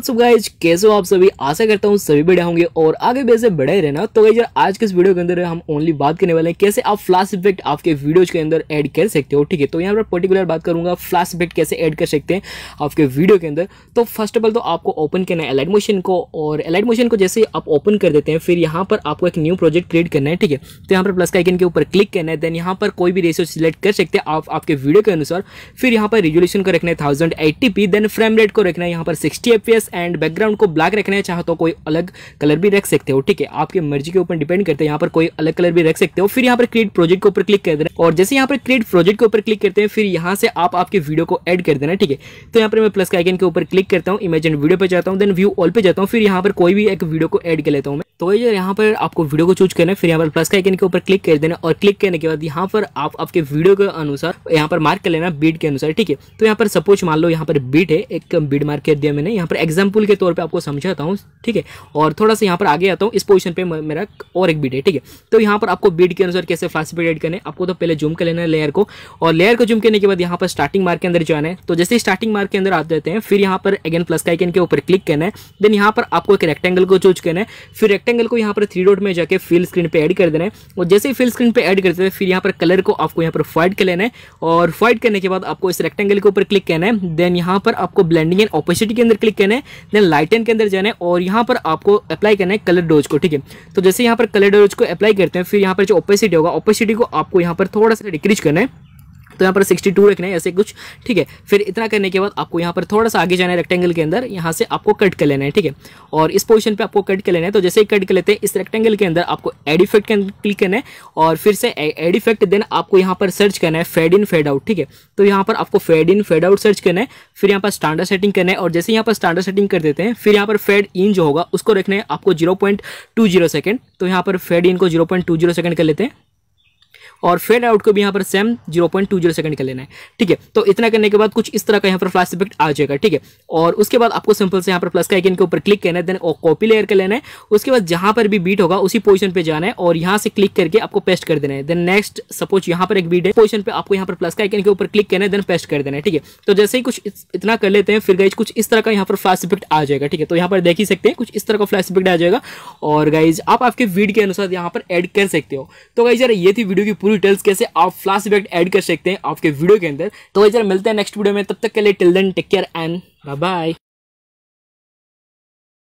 सब गाइज कैसे हो आप सभी आशा करता हूँ सभी बढ़िया होंगे और आगे वैसे बढ़े रहना तो गाइज आज के इस वीडियो के अंदर हम ओनली बात करने वाले हैं कैसे आप फ्लैश इफेक्ट आपके वीडियोज के अंदर ऐड कर सकते हो ठीक है तो यहाँ पर पर्टिकुलर बात करूंगा फ्लैश इफेक्ट कैसे ऐड कर सकते हैं आपके वीडियो के अंदर तो फर्स्ट ऑफ ऑल तो आपको ओपन करना है एलाइट मोशन को और एलाइट मोशन को जैसे आप ओपन कर देते हैं फिर यहाँ पर आपको एक न्यू प्रोजेक्ट क्रिएट करना है ठीक है तो यहाँ पर प्लस का आइकन के ऊपर क्लिक करना है देन यहाँ पर कोई भी रेशियो सिलेक्ट कर सकते हैं आप आपके वीडियो के अनुसार फिर यहाँ पर रेजोल्यूशन को रखना है थाउजेंड देन फ्रेम रेट को रखना है यहाँ पर sixty F face and background को ब्लैक रखना चाहो तो कोई अलग कलर भी रख सकते हो ठीक है आपकी मर्जी के ऊपर डिपेंड करते हैं यहाँ पर कोई अलग कलर भी रख सकते हो फिर यहाँ पर क्रिएट प्रोजेक्ट के ऊपर क्लिक कर देना और जैसे यहाँ पर क्रिएट प्रोजेक्ट के ऊपर क्लिक करते हैं फिर यहाँ से आप आपके वीडियो को एड कर देना ठीक है तो यहाँ पर मैं प्लस के आइकन के ऊपर क्लिक करता हूँ इमेज एंड वीडियो पर जाता हूँ देन व्यू ऑल पर जाता हूँ फिर यहाँ पर कोई भी एक वीडियो को एड कर लेता हूँ मैं तो वही यहाँ पर आपको वीडियो को चूज करना है फिर यहाँ पर प्लस का आइकन के ऊपर क्लिक कर देना और क्लिक करने के बाद यहाँ पर आप आपके वीडियो के अनुसार यहाँ पर मार्क कर लेना बीट के अनुसार ठीक है तो यहाँ पर सपोज मान लो यहाँ पर बीट है एक बीट मार्क कर दिया मैंने यहाँ पर एग्जाम्पल के तौर पर आपको समझाता हूँ ठीक है और थोड़ा सा यहाँ पर आगे आता हूँ इस पोजिशन पर मेरा और एक बीट है ठीक है तो यहाँ पर आपको बीट के अनुसार कैसे क्लासिफाइड करने आपको तो पहले जूम कर लेना है लेयर को और लेयर को जूम करने के बाद यहाँ पर स्टार्टिंग मार्क के अंदर जाना है तो जैसे स्टार्टिंग मार्क के अंदर आ जाते हैं फिर यहाँ पर अगेन प्लस का आइकन के ऊपर क्लिक करना है देन यहाँ पर आपको एक रेक्टेंगल को चूज करना है फिर रेक्टेंगल रेक्टेंगल को यहाँ पर थ्री डॉट में जाके फिल स्क्रीन पर ऐड कर देना है और जैसे ही फिल स्क्रीन पर ऐड करते हैं फिर यहाँ पर कलर को आपको यहाँ पर फाइट कर लेना है और फाइट करने के बाद आपको इस रेक्टेंगल के ऊपर क्लिक करना है देन यहाँ पर आपको ब्लेंडिंग एंड ऑपोसिटी के अंदर क्लिक करना है देन लाइटन के अंदर जाना है और यहाँ पर आपको अप्लाई करना है कलर डोज को ठीक है तो जैसे यहाँ पर कलर डोज को अप्लाई करते हैं फिर यहाँ पर जो ऑपोसिटी होगा ऑपोसिटी को आपको यहाँ पर थोड़ा सा डिक्रीज करना है तो यहाँ पर सिक्सटी टू रखना है ऐसे कुछ ठीक है फिर इतना करने के बाद आपको यहाँ पर थोड़ा सा आगे जाना है रेक्टेंगल के अंदर यहाँ से आपको कट कर लेना है ठीक है और इस पोजिशन पर आपको कट कर लेना है तो जैसे ही कट कर लेते हैं इस रेक्टेंगल के अंदर आपको एड इफेक्ट क्लिक करना है और फिर से एड इफेक्ट देन आपको यहाँ पर सर्च करना है फेड इन फेड आउट ठीक है तो यहाँ पर आपको fade in fade out search करना है फिर यहाँ पर स्टैंडर्ड सेटिंग करना है और जैसे यहाँ पर स्टैंडर्ड सेटिंग कर देते हैं फिर यहाँ पर फेड इन जो होगा उसको रखना है आपको zero point two zero second तो यहाँ पर फेड इन को zero point two zero second कर लेते हैं और फेड आउट को भी यहाँ पर same zero point two zero second का लेना है ठीक है तो इतना करने के बाद कुछ इस तरह का यहाँ पर फ्लैश इफेक्ट आ जाएगा ठीक है और उसके बाद आपको सिंपल से यहाँ पर प्लस का आइकन के ऊपर क्लिक करना है देन कॉपी लेयर का लेना है उसके बाद जहाँ पर भी बीट होगा उसी पोजिशन पर जाना है और यहाँ से क्लिक करके आपको पेस्ट कर देना है देन नेक्स्ट सपोज यहाँ पर एक बीट है पोजिशन पर आपको यहाँ पर प्लस का आइकन के ऊपर क्लिक करना है देन पेस्ट कर देना है ठीक है तो जैसे ही कुछ इतना कर लेते हैं फिर गाइज कुछ इस तरह का यहाँ पर फ्लैश इफेक्ट आ जाएगा ठीक है तो यहाँ पर देख ही सकते हैं कुछ इस तरह का फ्लैश इफेक्ट आ जाएगा और गाइज आप आपके वीड के अनुसार यहाँ पर एड कर सकते हो तो गाइज यार ये थी वीडियो की पूरी डिटेल्स कैसे आप फ्लास इफेक्ट ऐड कर सकते हैं आपके वीडियो के अंदर तो वही मिलते हैं नेक्स्ट वीडियो में तब तक के लिए till then take care and bye